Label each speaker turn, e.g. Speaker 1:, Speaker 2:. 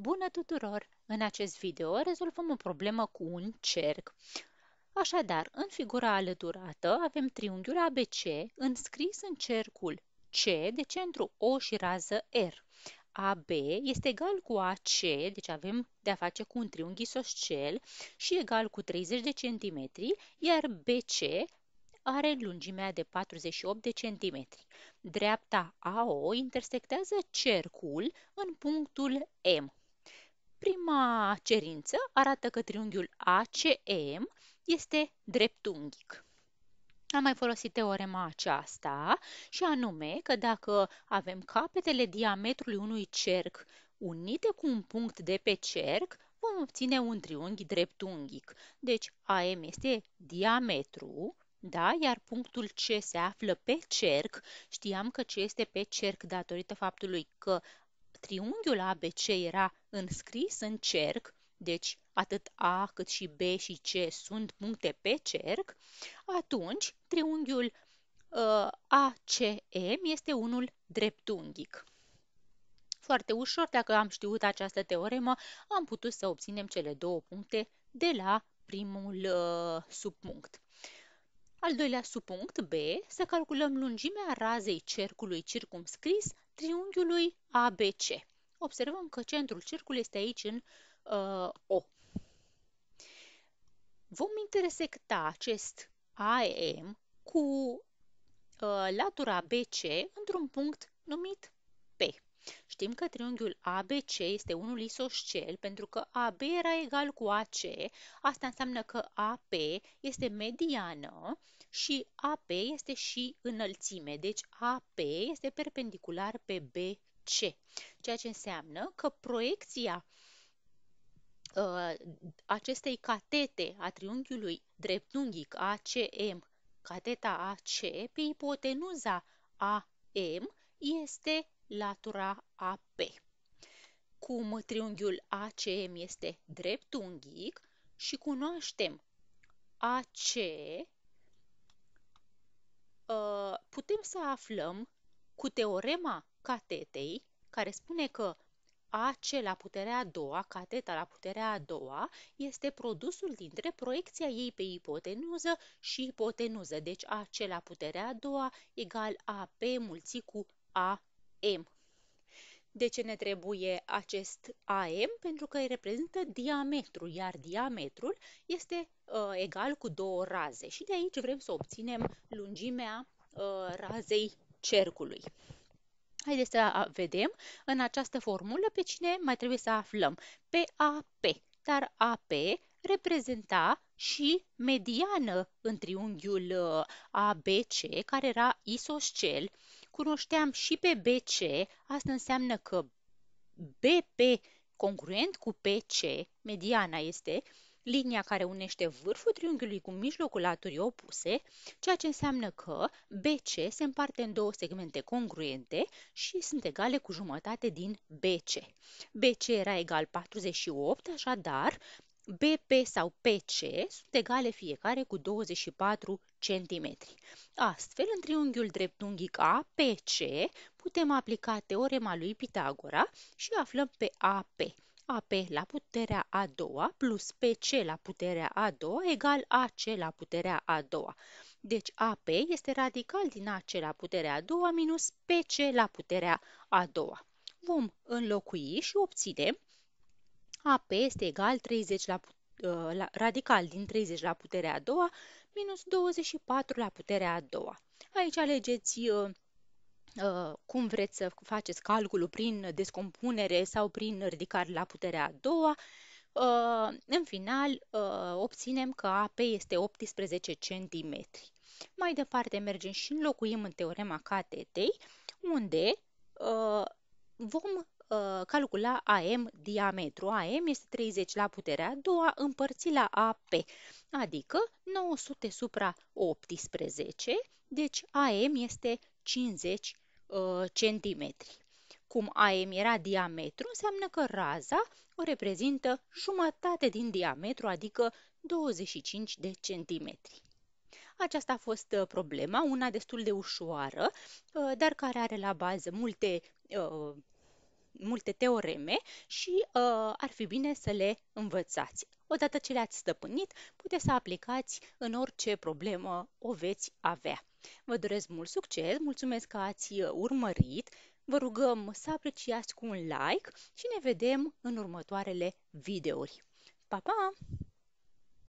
Speaker 1: Bună tuturor! În acest video rezolvăm o problemă cu un cerc. Așadar, în figura alăturată avem triunghiul ABC înscris în cercul C de centru O și rază R. AB este egal cu AC, deci avem de-a face cu un triunghi isoscel și egal cu 30 de centimetri, iar BC are lungimea de 48 de centimetri. Dreapta AO intersectează cercul în punctul M. Prima cerință arată că triunghiul ACM este dreptunghic. Am mai folosit teorema aceasta și anume că dacă avem capetele diametrului unui cerc unite cu un punct de pe cerc, vom obține un triunghi dreptunghic. Deci AM este diametru, da? iar punctul C se află pe cerc. Știam că C este pe cerc datorită faptului că triunghiul ABC era înscris în cerc, deci atât A cât și B și C sunt puncte pe cerc, atunci triunghiul uh, ACM este unul dreptunghic. Foarte ușor, dacă am știut această teoremă, am putut să obținem cele două puncte de la primul uh, subpunct. Al doilea subpunct, B, să calculăm lungimea razei cercului circumscris triunghiului ABC. Observăm că centrul cercului este aici în uh, O. Vom intersecta acest AM cu uh, latura BC într-un punct numit Știm că triunghiul ABC este unul isoscel pentru că AB era egal cu AC, asta înseamnă că AP este mediană și AP este și înălțime, deci AP este perpendicular pe BC, ceea ce înseamnă că proiecția uh, acestei catete a triunghiului dreptunghic ACM, cateta AC, pe ipotenuza AM este latura AP. Cum triunghiul ACM este dreptunghic și cunoaștem AC, ă, putem să aflăm cu teorema catetei, care spune că AC la puterea a doua, cateta la puterea a doua, este produsul dintre proiecția ei pe ipotenuză și ipotenuză. Deci AC la puterea a doua egal AP mulțit cu AP. M. De ce ne trebuie acest AM? Pentru că îi reprezintă diametru, iar diametrul este uh, egal cu două raze și de aici vrem să obținem lungimea uh, razei cercului. Haideți să vedem în această formulă pe cine mai trebuie să aflăm. Pe AP, dar AP reprezenta și mediană în triunghiul uh, ABC, care era isoscel cunoșteam și pe BC, asta înseamnă că BP congruent cu PC, mediana este linia care unește vârful triunghiului cu mijlocul laturii opuse, ceea ce înseamnă că BC se împarte în două segmente congruente și sunt egale cu jumătate din BC. BC era egal 48, așadar BP sau PC sunt egale fiecare cu 24 cm. Astfel, în triunghiul dreptunghic APC putem aplica teorema lui Pitagora și aflăm pe AP. AP la puterea a doua plus PC la puterea a doua egal AC la puterea a doua. Deci AP este radical din AC la puterea a doua minus PC la puterea a doua. Vom înlocui și obținem AP este egal 30 la, ă, la, radical din 30 la puterea a doua minus 24 la puterea a doua. Aici alegeți uh, uh, cum vreți să faceți calculul prin descompunere sau prin ridicare la puterea a doua. Uh, în final, obținem că AP este 18 cm. Mai departe mergem și înlocuim în teorema catetei, unde vom uh, calcula AM diametru. AM este 30 la puterea a doua împărțit la AP, adică 900 supra 18, deci AM este 50 uh, centimetri. Cum AM era diametru, înseamnă că raza o reprezintă jumătate din diametru, adică 25 de centimetri. Aceasta a fost uh, problema, una destul de ușoară, uh, dar care are la bază multe uh, multe teoreme și uh, ar fi bine să le învățați. Odată ce le-ați stăpânit, puteți să aplicați în orice problemă o veți avea. Vă doresc mult succes, mulțumesc că ați urmărit, vă rugăm să apreciați cu un like și ne vedem în următoarele videouri. Pa, pa!